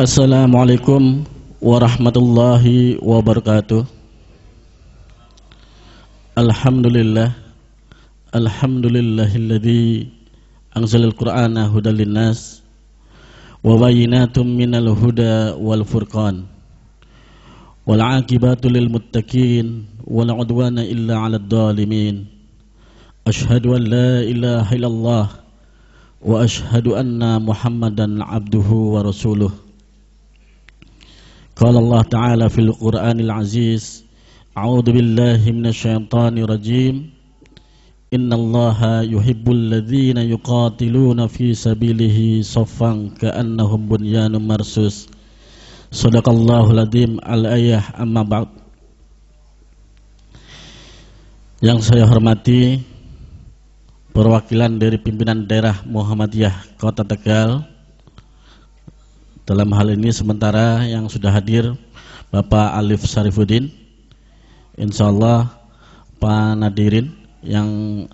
Assalamualaikum warahmatullahi wabarakatuh Alhamdulillah Alhamdulillahilladzi anzalal qur'ana hudal linnas wa bayyinatum minal huda wal furqan wal aqibatu lil muttaqin wal udwana illa 'alad dhalimin Ashhadu an la ilaha illallah wa ashhadu anna Muhammadan abduhu wa rasuluhu قال الله تعالى في القرآن العزيز أعوذ بالله من الشيطان الرجيم إن الله يحب الذين يقاتلون في سبيله صفا كأنهم بنيان مرسوس صدق الله العظيم الآية أما بعد Yang saya hormati perwakilan dari pimpinan daerah Muhammadiyah Kota Tegal dalam hal ini sementara yang sudah hadir Bapak Alif Sarifuddin Insyaallah Pak Nadirin yang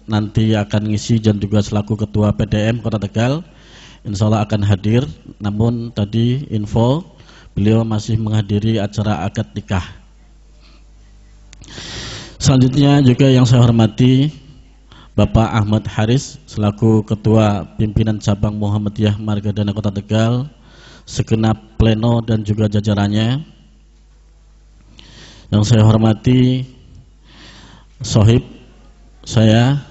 nanti akan ngisi dan juga selaku Ketua PDM Kota Tegal Insya akan hadir namun tadi info beliau masih menghadiri acara akad nikah selanjutnya juga yang saya hormati Bapak Ahmad Haris selaku Ketua Pimpinan Cabang Muhammadiyah Margadana Kota Tegal segenap pleno dan juga jajarannya yang saya hormati sohib saya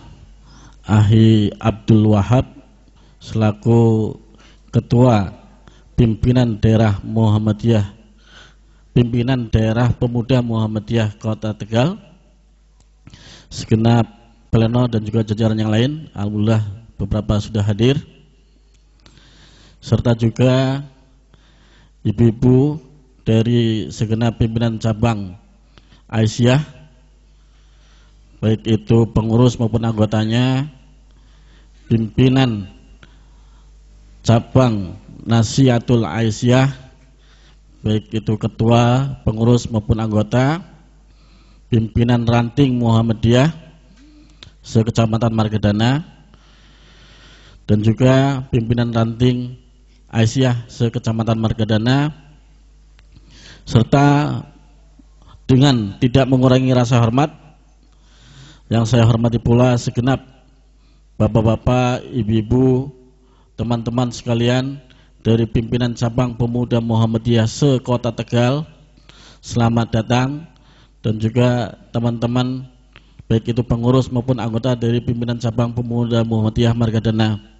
Ahi Abdul Wahab selaku ketua pimpinan daerah Muhammadiyah pimpinan daerah pemuda Muhammadiyah Kota Tegal segenap pleno dan juga jajaran yang lain alhamdulillah beberapa sudah hadir serta juga ibu-ibu dari segenap pimpinan cabang Aisyah baik itu pengurus maupun anggotanya pimpinan cabang Nasiatul Aisyah baik itu ketua, pengurus maupun anggota pimpinan ranting Muhammadiyah sekecamatan Margadana dan juga pimpinan ranting Aisyah sekecamatan Margadana serta dengan tidak mengurangi rasa hormat yang saya hormati pula segenap bapak-bapak, ibu-ibu, teman-teman sekalian dari pimpinan cabang pemuda Muhammadiyah sekota Tegal selamat datang dan juga teman-teman baik itu pengurus maupun anggota dari pimpinan cabang pemuda Muhammadiyah Margadana.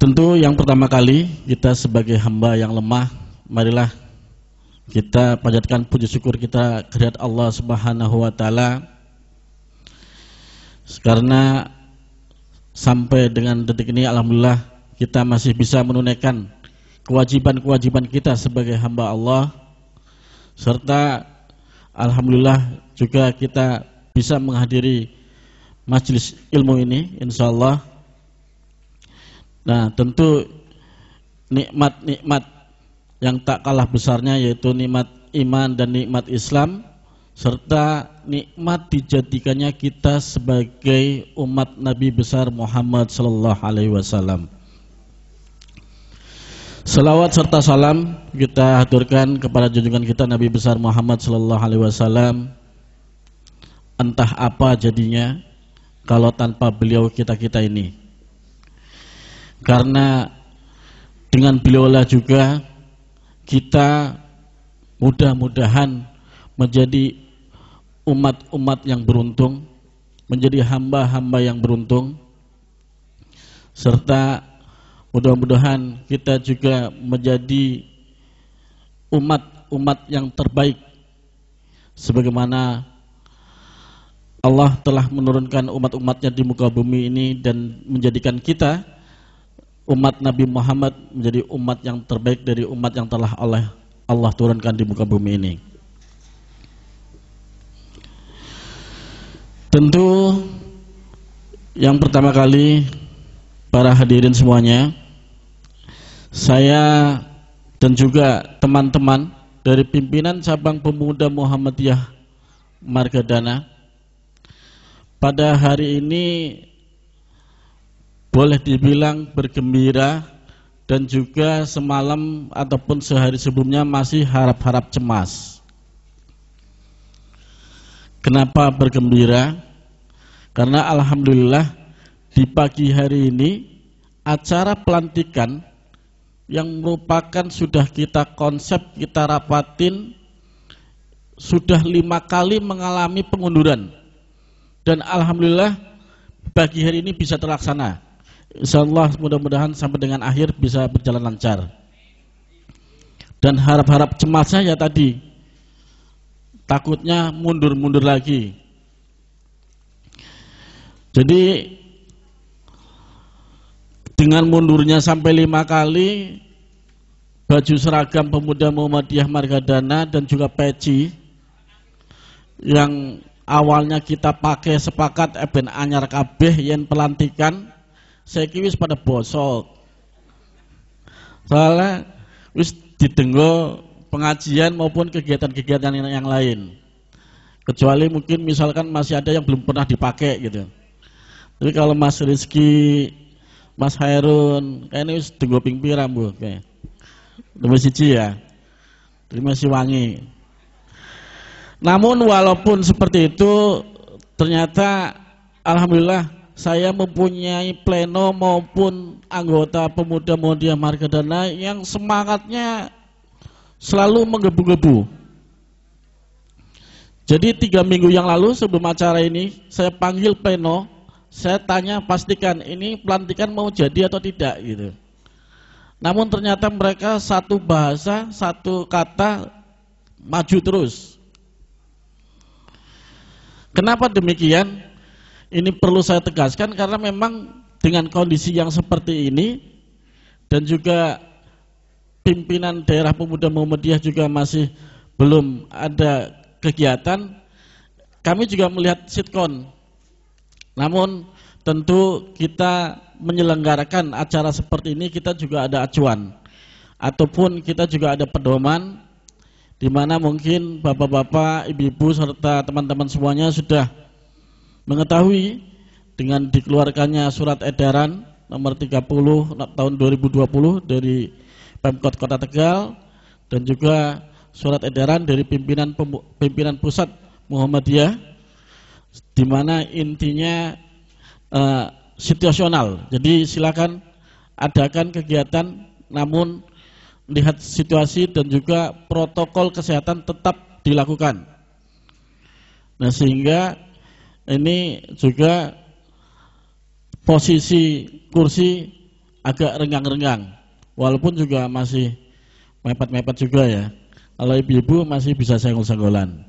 Tentu yang pertama kali kita sebagai hamba yang lemah, marilah kita panjatkan puji syukur kita kehadirat Allah Subhanahu wa taala. Karena sampai dengan detik ini alhamdulillah kita masih bisa menunaikan kewajiban-kewajiban kita sebagai hamba Allah serta alhamdulillah juga kita bisa menghadiri majelis ilmu ini insyaallah Nah, tentu nikmat-nikmat yang tak kalah besarnya yaitu nikmat iman dan nikmat Islam serta nikmat dijadikannya kita sebagai umat Nabi besar Muhammad sallallahu alaihi wasallam. selawat serta salam kita haturkan kepada junjungan kita Nabi besar Muhammad sallallahu alaihi wasallam. Entah apa jadinya kalau tanpa beliau kita-kita ini karena dengan beliaulah juga kita mudah-mudahan menjadi umat-umat yang beruntung, menjadi hamba-hamba yang beruntung, serta mudah-mudahan kita juga menjadi umat-umat yang terbaik sebagaimana Allah telah menurunkan umat-umatnya di muka bumi ini dan menjadikan kita umat Nabi Muhammad menjadi umat yang terbaik dari umat yang telah Allah Allah turunkan di muka bumi ini. Tentu yang pertama kali para hadirin semuanya saya dan juga teman-teman dari pimpinan cabang pemuda Muhammadiyah Margadana pada hari ini boleh dibilang bergembira dan juga semalam ataupun sehari sebelumnya masih harap-harap cemas. Kenapa bergembira? Karena alhamdulillah di pagi hari ini acara pelantikan yang merupakan sudah kita konsep, kita rapatin sudah lima kali mengalami pengunduran dan alhamdulillah pagi hari ini bisa terlaksana insyaallah mudah-mudahan sampai dengan akhir bisa berjalan lancar dan harap-harap cemas saya tadi takutnya mundur-mundur lagi jadi dengan mundurnya sampai lima kali baju seragam pemuda Muhammadiyah Margadana dan juga peci yang awalnya kita pakai sepakat Eben Anyar Kabeh yang pelantikan saya kiwis pada bosok. Soalnya wis didenggo pengajian maupun kegiatan-kegiatan yang lain. Kecuali mungkin misalkan masih ada yang belum pernah dipakai gitu. Tapi kalau Mas Rizky, Mas Hairun, kayaknya wis denggo ping pirang, Bu, kayak. Nomor siji ya. Terima kasih wangi. Namun walaupun seperti itu ternyata alhamdulillah saya mempunyai pleno maupun anggota pemuda Muhammadiyah Margadana yang semangatnya selalu menggebu-gebu. Jadi tiga minggu yang lalu sebelum acara ini saya panggil pleno, saya tanya pastikan ini pelantikan mau jadi atau tidak gitu. Namun ternyata mereka satu bahasa, satu kata maju terus. Kenapa demikian? Ini perlu saya tegaskan karena memang dengan kondisi yang seperti ini dan juga pimpinan daerah pemuda Muhammadiyah juga masih belum ada kegiatan, kami juga melihat sitkon. Namun tentu kita menyelenggarakan acara seperti ini kita juga ada acuan ataupun kita juga ada pedoman di mana mungkin bapak-bapak, ibu-ibu serta teman-teman semuanya sudah mengetahui dengan dikeluarkannya surat edaran nomor 30 tahun 2020 dari Pemkot Kota Tegal dan juga surat edaran dari pimpinan pimpinan pusat Muhammadiyah di mana intinya uh, situasional. Jadi silakan adakan kegiatan namun lihat situasi dan juga protokol kesehatan tetap dilakukan. Nah, sehingga ini juga posisi kursi agak renggang-renggang walaupun juga masih mepet-mepet juga ya kalau ibu-ibu masih bisa senggol-senggolan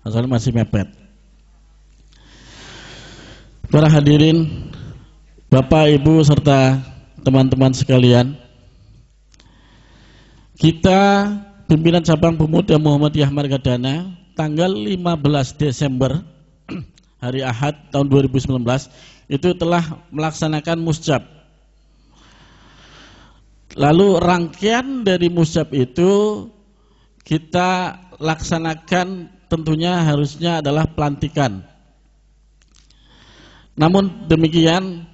masalah masih mepet para hadirin Bapak Ibu serta teman-teman sekalian kita pimpinan cabang pemuda Muhammadiyah Margadana tanggal 15 Desember hari Ahad tahun 2019 itu telah melaksanakan musjab. Lalu rangkaian dari musjab itu kita laksanakan tentunya harusnya adalah pelantikan. Namun demikian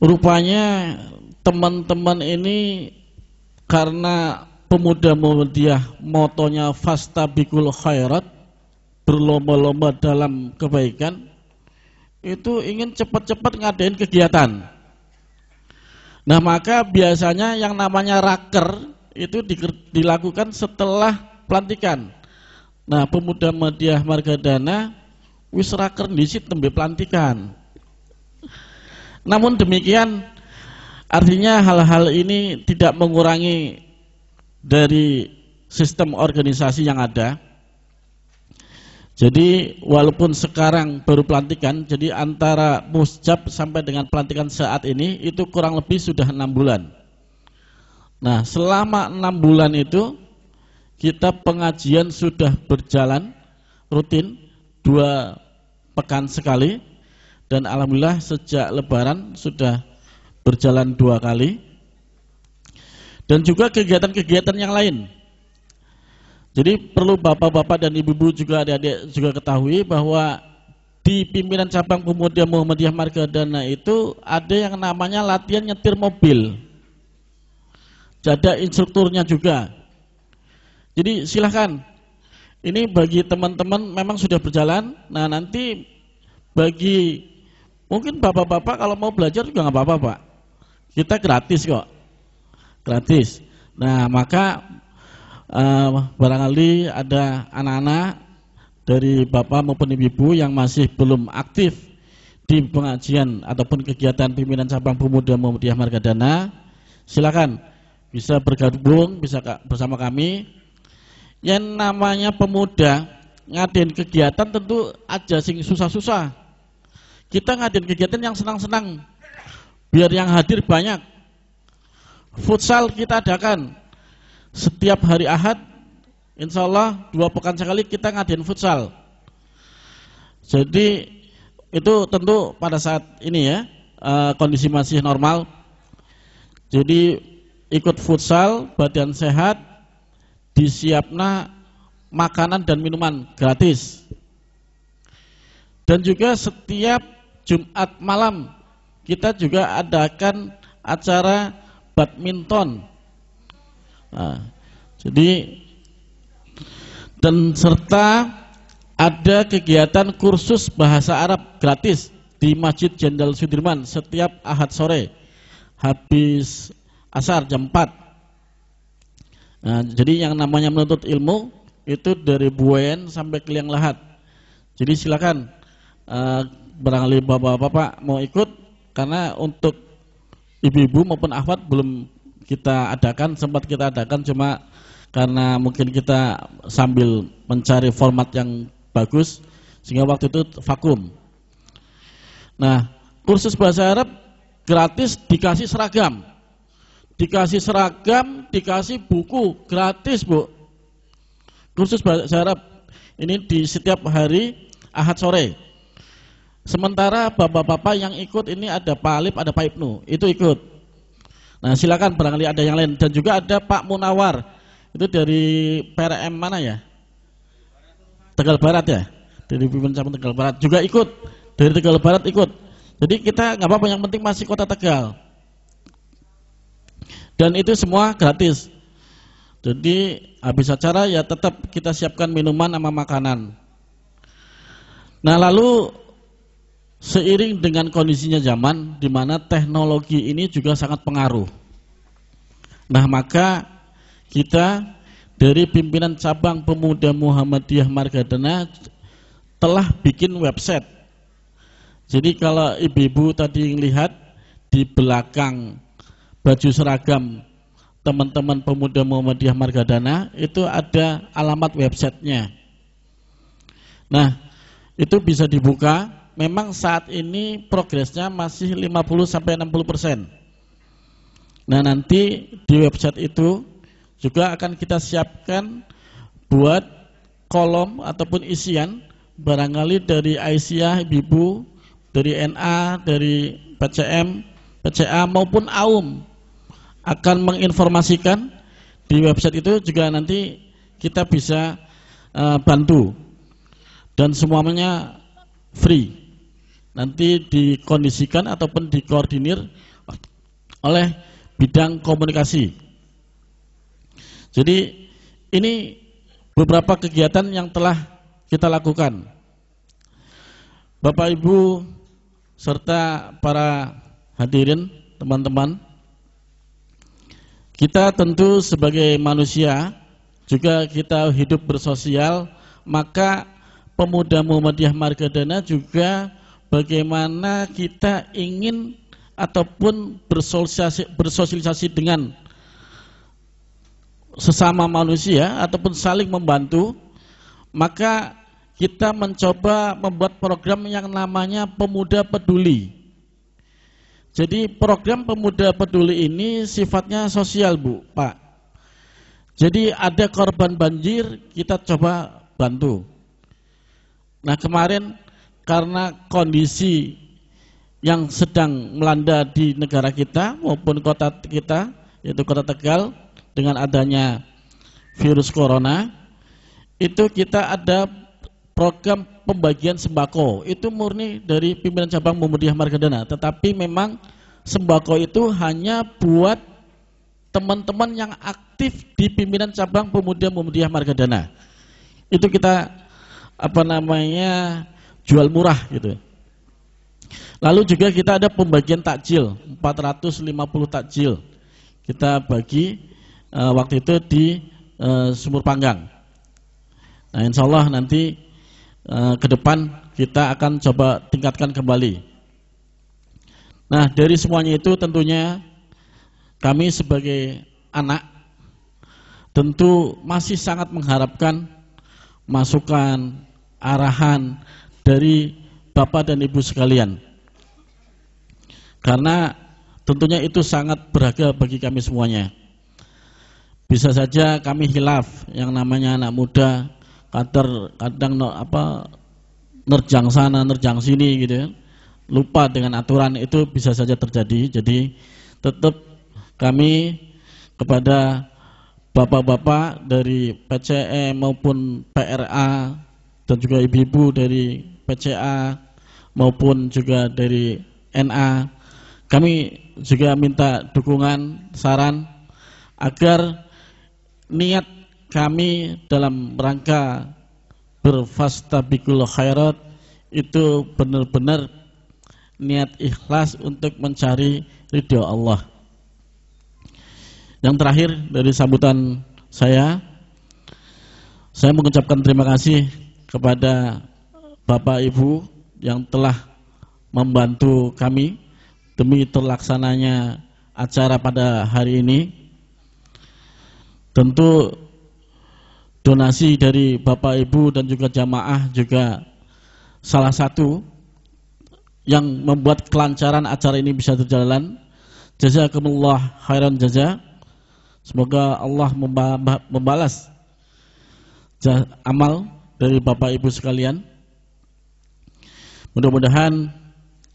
rupanya teman-teman ini karena pemuda muhammadiyah motonya fasta bikul khairat berlomba-lomba dalam kebaikan itu ingin cepat-cepat ngadain kegiatan. Nah, maka biasanya yang namanya raker itu dilakukan setelah pelantikan. Nah, pemuda media Margadana wis raker disit tembe pelantikan. Namun demikian artinya hal-hal ini tidak mengurangi dari sistem organisasi yang ada jadi walaupun sekarang baru pelantikan, jadi antara musjab sampai dengan pelantikan saat ini itu kurang lebih sudah enam bulan. Nah selama enam bulan itu kita pengajian sudah berjalan rutin dua pekan sekali dan alhamdulillah sejak lebaran sudah berjalan dua kali dan juga kegiatan-kegiatan yang lain jadi perlu bapak-bapak dan ibu-ibu juga adik-adik juga ketahui bahwa di pimpinan cabang pemuda Muhammadiyah Margadana itu ada yang namanya latihan nyetir mobil. Jadi instrukturnya juga. Jadi silahkan. Ini bagi teman-teman memang sudah berjalan. Nah nanti bagi mungkin bapak-bapak kalau mau belajar juga nggak apa-apa pak. Kita gratis kok. Gratis. Nah maka uh, barangkali ada anak-anak dari bapak maupun ibu-ibu yang masih belum aktif di pengajian ataupun kegiatan pimpinan cabang pemuda Muhammadiyah Margadana, silakan bisa bergabung bisa bersama kami. Yang namanya pemuda ngadain kegiatan tentu aja sing susah-susah. Kita ngadain kegiatan yang senang-senang, biar yang hadir banyak. Futsal kita adakan, setiap hari Ahad insya Allah dua pekan sekali kita ngadain futsal jadi itu tentu pada saat ini ya eh, kondisi masih normal jadi ikut futsal badan sehat disiapna makanan dan minuman gratis dan juga setiap Jumat malam kita juga adakan acara badminton Nah, jadi dan serta ada kegiatan kursus bahasa Arab gratis di Masjid Jenderal Sudirman setiap Ahad sore habis asar jam 4. Nah, jadi yang namanya menuntut ilmu itu dari Buen sampai ke Liang Lahat. Jadi silakan uh, barangkali bapak-bapak mau ikut karena untuk ibu-ibu maupun akhwat belum kita adakan sempat kita adakan cuma karena mungkin kita sambil mencari format yang bagus sehingga waktu itu vakum. Nah, kursus bahasa Arab gratis dikasih seragam. Dikasih seragam, dikasih buku gratis, Bu. Kursus bahasa Arab ini di setiap hari Ahad sore. Sementara bapak-bapak yang ikut ini ada Pak Alip, ada Pak Ibnu, itu ikut. Nah silakan barangkali ada yang lain dan juga ada Pak Munawar itu dari PRM mana ya? Tegal Barat ya dari pimpinan Cabang Tegal Barat juga ikut dari Tegal Barat ikut. Jadi kita nggak apa-apa yang penting masih kota Tegal dan itu semua gratis. Jadi habis acara ya tetap kita siapkan minuman sama makanan. Nah lalu seiring dengan kondisinya zaman di mana teknologi ini juga sangat pengaruh. Nah, maka kita dari pimpinan cabang pemuda Muhammadiyah Margadana telah bikin website. Jadi kalau ibu-ibu tadi lihat di belakang baju seragam teman-teman pemuda Muhammadiyah Margadana itu ada alamat websitenya. Nah, itu bisa dibuka memang saat ini progresnya masih 50 sampai 60 persen. Nah nanti di website itu juga akan kita siapkan buat kolom ataupun isian barangkali dari Aisyah, Bibu, dari NA, dari PCM, PCA maupun AUM akan menginformasikan di website itu juga nanti kita bisa uh, bantu dan semuanya free nanti dikondisikan ataupun dikoordinir oleh bidang komunikasi. Jadi ini beberapa kegiatan yang telah kita lakukan. Bapak Ibu serta para hadirin, teman-teman, kita tentu sebagai manusia juga kita hidup bersosial, maka pemuda Muhammadiyah Margadana juga bagaimana kita ingin ataupun bersosialisasi, bersosialisasi dengan sesama manusia ataupun saling membantu, maka kita mencoba membuat program yang namanya Pemuda Peduli. Jadi program Pemuda Peduli ini sifatnya sosial, Bu, Pak. Jadi ada korban banjir, kita coba bantu. Nah kemarin karena kondisi yang sedang melanda di negara kita maupun kota kita yaitu kota Tegal dengan adanya virus corona itu kita ada program pembagian sembako itu murni dari pimpinan cabang Muhammadiyah Margadana tetapi memang sembako itu hanya buat teman-teman yang aktif di pimpinan cabang pemuda Muhammadiyah Margadana itu kita apa namanya jual murah gitu. Ya. Lalu juga kita ada pembagian takjil, 450 takjil. Kita bagi e, waktu itu di e, sumur panggang. Nah, insya Allah nanti e, ke depan kita akan coba tingkatkan kembali. Nah, dari semuanya itu tentunya kami sebagai anak tentu masih sangat mengharapkan masukan, arahan dari Bapak dan Ibu sekalian. Karena tentunya itu sangat berharga bagi kami semuanya. Bisa saja kami hilaf yang namanya anak muda kadar kadang no, apa nerjang sana nerjang sini gitu ya. Lupa dengan aturan itu bisa saja terjadi. Jadi tetap kami kepada bapak-bapak dari PCE maupun PRA dan juga ibu-ibu dari PCA maupun juga dari NA kami juga minta dukungan saran agar niat kami dalam rangka berfastabikul khairat itu benar-benar niat ikhlas untuk mencari ridho Allah. Yang terakhir dari sambutan saya, saya mengucapkan terima kasih kepada Bapak Ibu yang telah membantu kami demi terlaksananya acara pada hari ini. Tentu donasi dari Bapak Ibu dan juga jamaah juga salah satu yang membuat kelancaran acara ini bisa berjalan. Jazakumullah khairan jaza. Semoga Allah membalas amal dari Bapak Ibu sekalian. Mudah-mudahan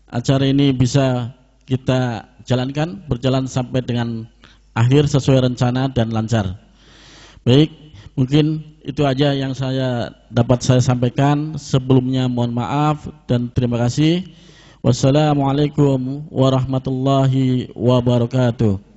acara ini bisa kita jalankan, berjalan sampai dengan akhir sesuai rencana dan lancar. Baik, mungkin itu aja yang saya dapat saya sampaikan. Sebelumnya mohon maaf dan terima kasih. Wassalamualaikum warahmatullahi wabarakatuh.